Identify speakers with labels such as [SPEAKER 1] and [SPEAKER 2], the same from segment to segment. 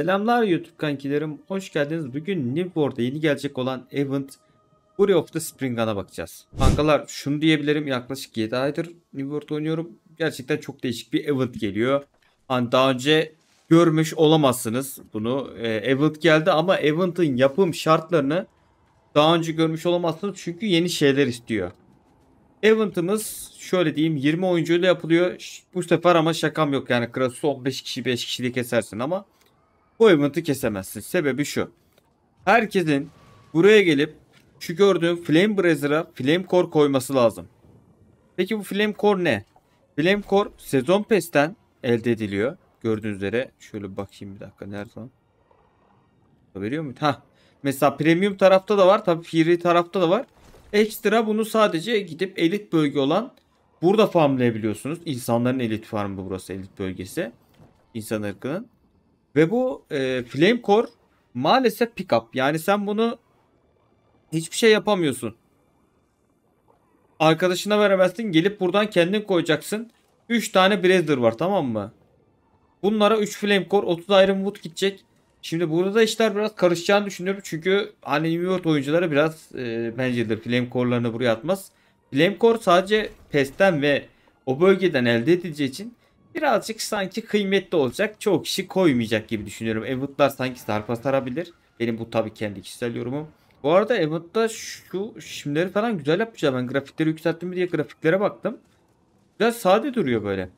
[SPEAKER 1] Selamlar YouTube kankilerim. Hoş geldiniz. Bugün Newborn'da yeni gelecek olan Event Fury of the Spring Gun'a bakacağız. Kankalar şunu diyebilirim. Yaklaşık 7 aydır Newborn oynuyorum. Gerçekten çok değişik bir Event geliyor. Hani daha önce görmüş olamazsınız bunu. Ee, event geldi ama Event'ın yapım şartlarını daha önce görmüş olamazsınız. Çünkü yeni şeyler istiyor. Event'ımız şöyle diyeyim 20 oyuncuyla yapılıyor. Bu sefer ama şakam yok yani. Krası 15 kişi 5 kişilik esersin ama bu event'ı kesemezsin. Sebebi şu. Herkesin buraya gelip şu gördüğün Flame Brazer'a Flame Core koyması lazım. Peki bu Flame Core ne? Flame Core sezon pestten elde ediliyor. Gördüğünüz üzere şöyle bakayım bir dakika nerede lan? Veriyor mu? Ha. Mesela premium tarafta da var. Tabii free tarafta da var. Ekstra bunu sadece gidip elit bölge olan burada farmlayabiliyorsunuz. İnsanların elit farmı burası elit bölgesi. İnsan ırkının. Ve bu e, Flame Core maalesef pickup. Yani sen bunu hiçbir şey yapamıyorsun. Arkadaşına veremezsin. Gelip buradan kendin koyacaksın. 3 tane Blazer var tamam mı? Bunlara 3 Flame Core 30 ayrı mut gidecek. Şimdi burada da işler biraz karışacağını düşünüyorum. Çünkü hani Newport oyuncuları biraz e, bence de Flame Core'larını buraya atmaz. Flame Core sadece PES'ten ve o bölgeden elde edileceği için birazcık sanki kıymetli olacak. çok kişi koymayacak gibi düşünüyorum. Evutlar sanki sarpa sarabilir. Benim bu tabii kendi kişisel yorumum. Bu arada Evut'ta şu şimdileri falan güzel yapacağım. Ben grafikleri yükselttim diye grafiklere baktım. Güzel sade duruyor böyle.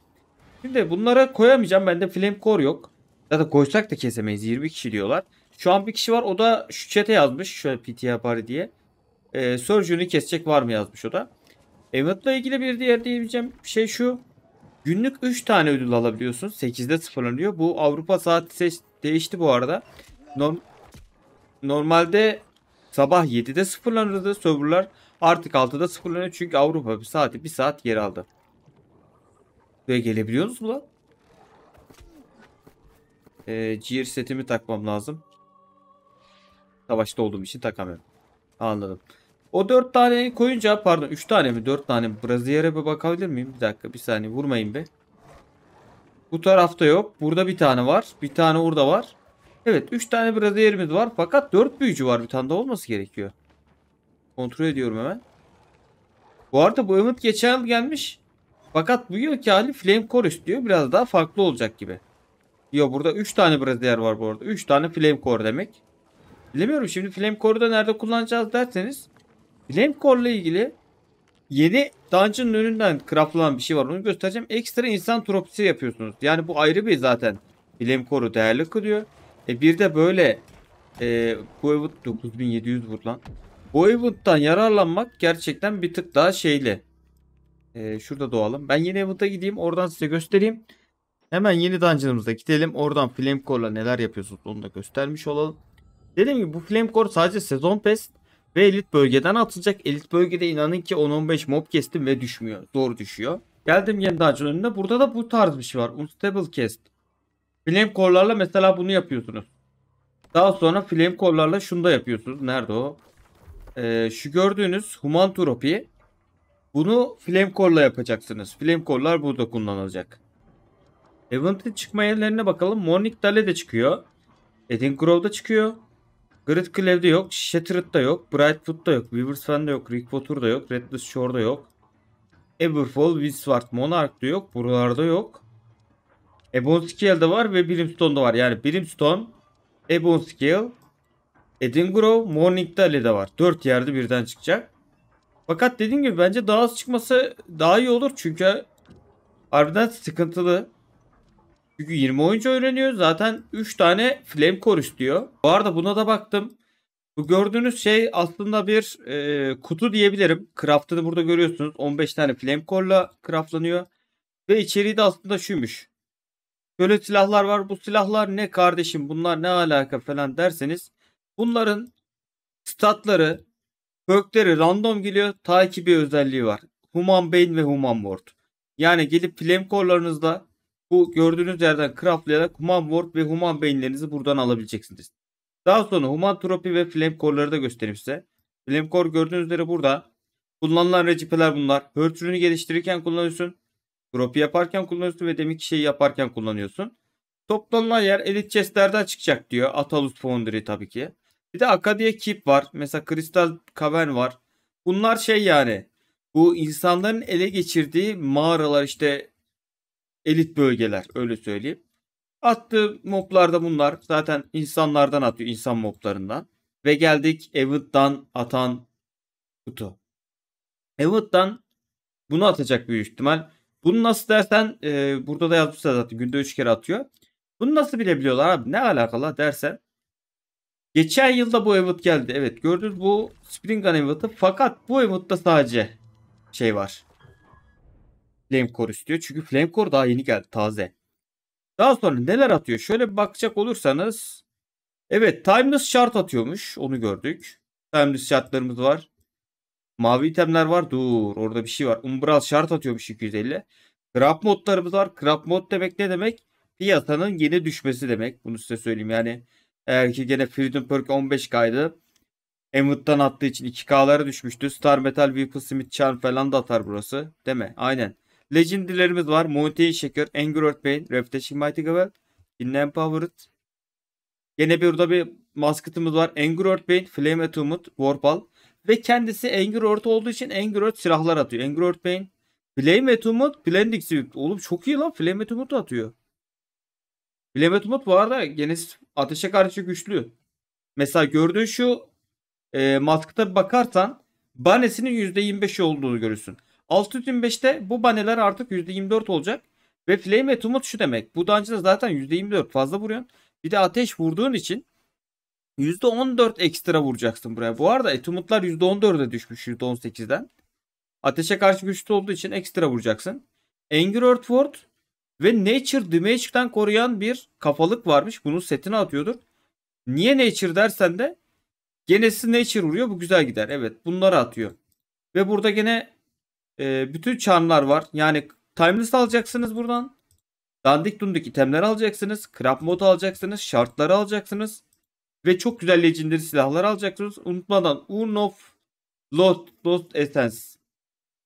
[SPEAKER 1] Şimdi bunlara koyamayacağım. Bende flame core yok. Zaten koysak da kesemeyiz. 20 kişi diyorlar. Şu an bir kişi var. O da şu chat'e yazmış. Şöyle PT yapar diye. Ee, Surgeon'u kesecek var mı yazmış o da. Evut'la ilgili bir diğer diyebileceğim şey şu. Günlük 3 tane ödül alabiliyorsun. 8'de sıfırlanıyor. Bu Avrupa saati seç değişti bu arada. Norm normalde sabah 7'de sıfırlanırdı serverlar. Artık 6'da sıfırlanıyor çünkü Avrupa bir saati 1 saat geri aldı. Buraya gelebiliyorsunuz mu lan? Ee, ciğer setimi takmam lazım. Savaşta olduğum için takamıyorum. Anladım. O 4 tane koyunca pardon 3 tane mi 4 tane mi? Braziyer'e bir bakabilir miyim? Bir dakika bir saniye vurmayın be. Bu tarafta yok. Burada bir tane var. Bir tane orada var. Evet 3 tane Braziyer'imiz var. Fakat 4 büyücü var. Bir tane de olması gerekiyor. Kontrol ediyorum hemen. Bu arada bu Ümit geçen yıl gelmiş. Fakat bu yılki hali Flame Chorus diyor. Biraz daha farklı olacak gibi. Yo burada 3 tane Brazier var bu arada. 3 tane Flame Core demek. Bilemiyorum şimdi Flame Core'u da nerede kullanacağız derseniz. Glencore'la ilgili yeni dungeon'ın önünden craftılan bir şey var. Onu göstereceğim. Ekstra insan tropisi yapıyorsunuz. Yani bu ayrı bir zaten Glencore'u değerli kılıyor. E bir de böyle e, bu event 9700 vur lan. Bu event'tan yararlanmak gerçekten bir tık daha şeyli. E, şurada doğalım. Ben yeni event'a gideyim. Oradan size göstereyim. Hemen yeni dungeon'ımıza gidelim. Oradan Flamecore'la neler yapıyorsunuz onu da göstermiş olalım. Dedim ki bu Flamecore sadece sezon pes ve elit bölgeden atılacak. Elit bölgede inanın ki 10-15 mob kestim ve düşmüyor. Doğru düşüyor. Geldim yeni dungeon önüne. Burada da bu tarz bir şey var. Unstable cast. Flame core'larla mesela bunu yapıyorsunuz. Daha sonra flame core'larla şunu da yapıyorsunuz. Nerede o? Ee, şu gördüğünüz human tropi. Bunu flame core'la yapacaksınız. Flame core'lar burada kullanılacak. Event'in çıkma yerlerine bakalım. Morning Dale de çıkıyor. Edin Grove'da çıkıyor. Grid Cleve'de yok. da yok. Brightfoot da yok. Weaversfan'da yok. Rick da yok. Redless Shore da yok. Eberfall, Monarch da yok. Buralarda yok. Ebon de var ve da var. Yani Brimstone, Ebon Scale, Edinburgh, Morning de var. 4 yerde birden çıkacak. Fakat dediğim gibi bence daha az çıkması daha iyi olur. Çünkü harbiden sıkıntılı. Çünkü 20 oyuncu öğreniyor. Zaten 3 tane flame core istiyor. Bu arada buna da baktım. Bu gördüğünüz şey aslında bir e, kutu diyebilirim. Craft'ını burada görüyorsunuz. 15 tane flame core'la craftlanıyor. Ve içeriği de aslında şuymuş. Böyle silahlar var. Bu silahlar ne kardeşim bunlar ne alaka falan derseniz. Bunların statları, kökleri random geliyor. Takibi özelliği var. Human Bane ve Human Ward. Yani gelip flame core'larınızla bu gördüğünüz yerden craftlayarak Human Ward ve Human Bane'lerinizi buradan alabileceksiniz. Daha sonra Human tropi ve Flame Core'ları da göstereyim size. Flame Core gördüğünüz üzere burada. Kullanılan recipeler bunlar. Hörtürünü geliştirirken kullanıyorsun. tropi yaparken kullanıyorsun ve demek şeyi yaparken kullanıyorsun. Toplanılan yer Elite Chest'lerden çıkacak diyor. Atalus Foundry tabii ki. Bir de Akadia Keep var. Mesela kristal Cavern var. Bunlar şey yani. Bu insanların ele geçirdiği mağaralar işte elit bölgeler öyle söyleyeyim. Attığı moblarda bunlar zaten insanlardan atıyor insan moblarından. Ve geldik Evant'dan atan kutu. Evant'dan bunu atacak büyük ihtimal. Bunu nasıl dersen e, burada da yazmışlar zaten günde 3 kere atıyor. Bunu nasıl bilebiliyorlar abi ne alakalı dersen. Geçen yılda bu event geldi. Evet gördünüz bu Springan event'ı fakat bu event'ta sadece şey var. Flamecore istiyor. Çünkü Flamecore daha yeni geldi taze. Daha sonra neler atıyor? Şöyle bir bakacak olursanız. Evet Timeless Shard atıyormuş. Onu gördük. Timeless Shard'larımız var. Mavi itemler var. Dur orada bir şey var. Umbral Shard atıyormuş 250. Crab modlarımız var. Crab mod demek ne demek? Piyasanın yeni düşmesi demek. Bunu size söyleyeyim yani. Eğer ki gene Freedom Perk 15 kaydı. Emmet'tan attığı için 2K'lara düşmüştü. Star Metal, Weeple Smith, Charm falan da atar burası. Değil mi? Aynen. Legendary'lerimiz var. Mountain Shaker, Angry Earth Pain, Refreshing Mighty Gavel, Inland Powered. Gene bir burada bir maskıtımız var. Angry Earth Pain, Flame Atomut, Warpal. Ve kendisi Angry Earth olduğu için Angry Earth silahlar atıyor. Angry Earth Pain, Flame Atomut, Blending Swift. Oğlum çok iyi lan Flame Atomut atıyor. Flame Atomut bu arada gene ateşe karşı güçlü. Mesela gördüğün şu e, maskıta bakarsan banesinin %25 olduğunu görürsün. 605'te bu baneler artık %24 olacak. Ve flame ve tumut şu demek. Bu dungeon'da zaten %24 fazla vuruyorsun. Bir de ateş vurduğun için %14 ekstra vuracaksın buraya. Bu arada etumutlar %14'e düşmüş %18'den. Ateşe karşı güçlü olduğu için ekstra vuracaksın. Angry Earthward ve Nature Damage'den koruyan bir kafalık varmış. Bunun setini atıyordur. Niye Nature dersen de genesi Nature vuruyor. Bu güzel gider. Evet bunları atıyor. Ve burada gene e, bütün charmlar var. Yani timeless alacaksınız buradan. Dandik dundik itemler alacaksınız. Crap mod alacaksınız. Şartları alacaksınız. Ve çok güzel legendary silahlar alacaksınız. Unutmadan Urn of Lost, Lost Essence.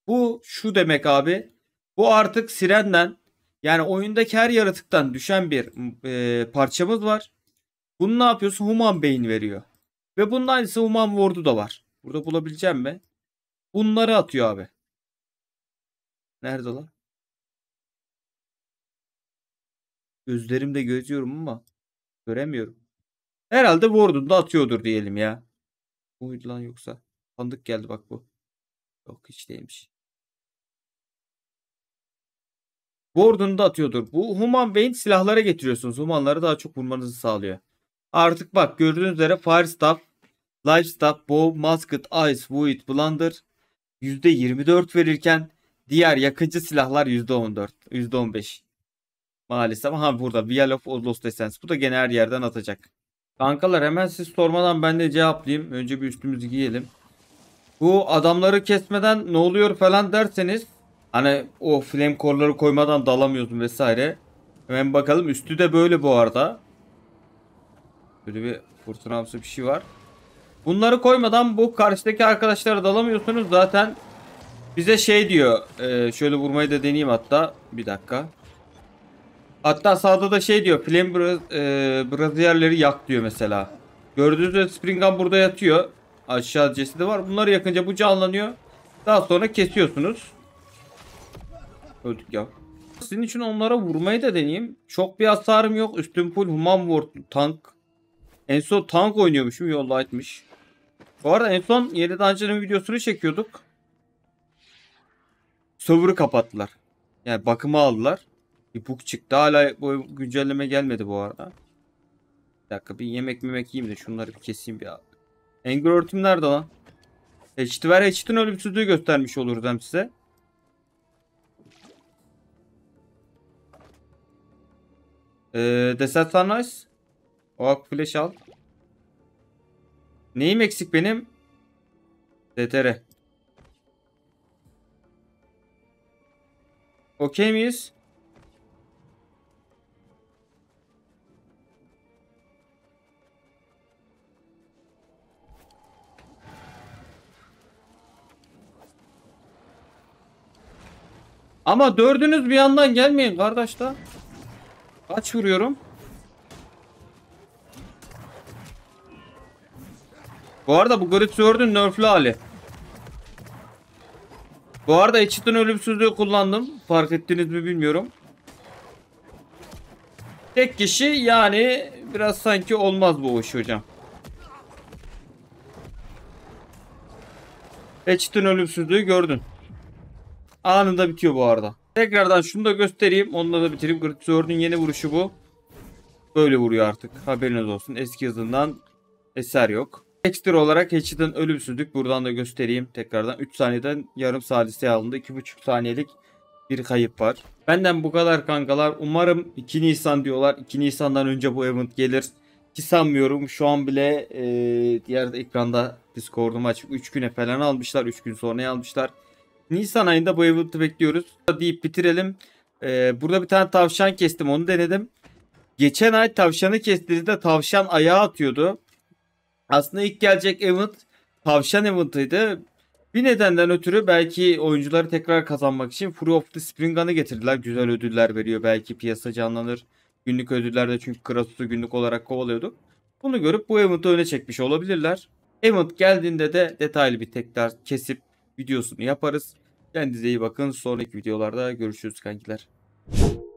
[SPEAKER 1] Bu şu demek abi. Bu artık sirenden yani oyundaki her yaratıktan düşen bir e, parçamız var. Bunu ne yapıyorsun? Human Beyin veriyor. Ve bunun aynısı Human Ward'u da var. Burada bulabileceğim mi? Bunları atıyor abi. Nerede lan? Gözlerimde gözüyorum ama göremiyorum. Herhalde Ward'un da atıyordur diyelim ya. Bu muydu lan yoksa? Sandık geldi bak bu. Yok hiç değilmiş. Ward'un da atıyordur. Bu Human Vein silahlara getiriyorsunuz. Humanları daha çok vurmanızı sağlıyor. Artık bak gördüğünüz üzere fire life Lifestaff, Bow, Musket, Ice, Void, Blunder %24 verirken Diğer yakıcı silahlar %14, %15. Maalesef. Ha burada. Vial of Lost Essence. Bu da gene her yerden atacak. Kankalar hemen siz sormadan ben de cevaplayayım. Önce bir üstümüzü giyelim. Bu adamları kesmeden ne oluyor falan derseniz hani o flame korları koymadan dalamıyordum vesaire. Hemen bakalım. Üstü de böyle bu arada. Böyle bir fırtınamsı bir şey var. Bunları koymadan bu karşıdaki arkadaşlara dalamıyorsunuz. Zaten bize şey diyor. E, şöyle vurmayı da deneyeyim hatta. Bir dakika. Hatta sağda da şey diyor. Flame bra e, Brazierleri yak diyor mesela. Gördüğünüz gibi Gun burada yatıyor. Aşağı cesedi var. Bunları yakınca bu canlanıyor. Daha sonra kesiyorsunuz. Öldük ya. Sizin için onlara vurmayı da deneyeyim. Çok bir hasarım yok. üstüm full human ward tank. En son tank oynuyormuşum. Yolla etmiş. Bu arada en son yeni dungeon'ın videosunu çekiyorduk server'ı kapattılar. Yani bakımı aldılar. Bir bug çıktı. Hala bu güncelleme gelmedi bu arada. Bir dakika bir yemek yemek yiyeyim de şunları bir keseyim bir abi. Angry örtüm nerede lan? Hatchet ver Hatchet'in ölümsüzlüğü göstermiş oluruz hem size. Ee, Desert Sunrise. Oak Flash al. Neyim eksik benim? DTR. Okey miyiz? Ama dördünüz bir yandan gelmeyin kardeş da. Kaç vuruyorum? Bu arada bu Grit Sword'un nerfli hali. Bu arada Hatchet'ın ölümsüzlüğü kullandım. Fark ettiniz mi bilmiyorum. Tek kişi yani biraz sanki olmaz bu iş hocam. Hatchet'ın ölümsüzlüğü gördün. Anında bitiyor bu arada. Tekrardan şunu da göstereyim. Onunla da bitireyim. Gritzord'un yeni vuruşu bu. Böyle vuruyor artık. Haberiniz olsun. Eski hızından eser yok. Ekstra olarak Hatchet'ın ölümsüzlük buradan da göstereyim tekrardan. 3 saniyeden yarım salise alındı. 2,5 saniyelik bir kayıp var. Benden bu kadar kankalar. Umarım 2 Nisan diyorlar. 2 Nisan'dan önce bu event gelir. Ki sanmıyorum şu an bile e, diğer ekranda Discord'um açık. 3 güne falan almışlar. 3 gün sonra almışlar. Nisan ayında bu event'ı bekliyoruz. Deyip bitirelim. E, burada bir tane tavşan kestim onu denedim. Geçen ay tavşanı kestiğinizde tavşan ayağa atıyordu. Aslında ilk gelecek event tavşan eventiydi. Bir nedenden ötürü belki oyuncuları tekrar kazanmak için Free of the Spring Gun'ı getirdiler. Güzel ödüller veriyor. Belki piyasa canlanır. Günlük ödüllerde çünkü Krasus'u günlük olarak kovalıyorduk. Bunu görüp bu event'ı öne çekmiş olabilirler. Event geldiğinde de detaylı bir tekrar kesip videosunu yaparız. Kendinize iyi bakın. Sonraki videolarda görüşürüz kankiler.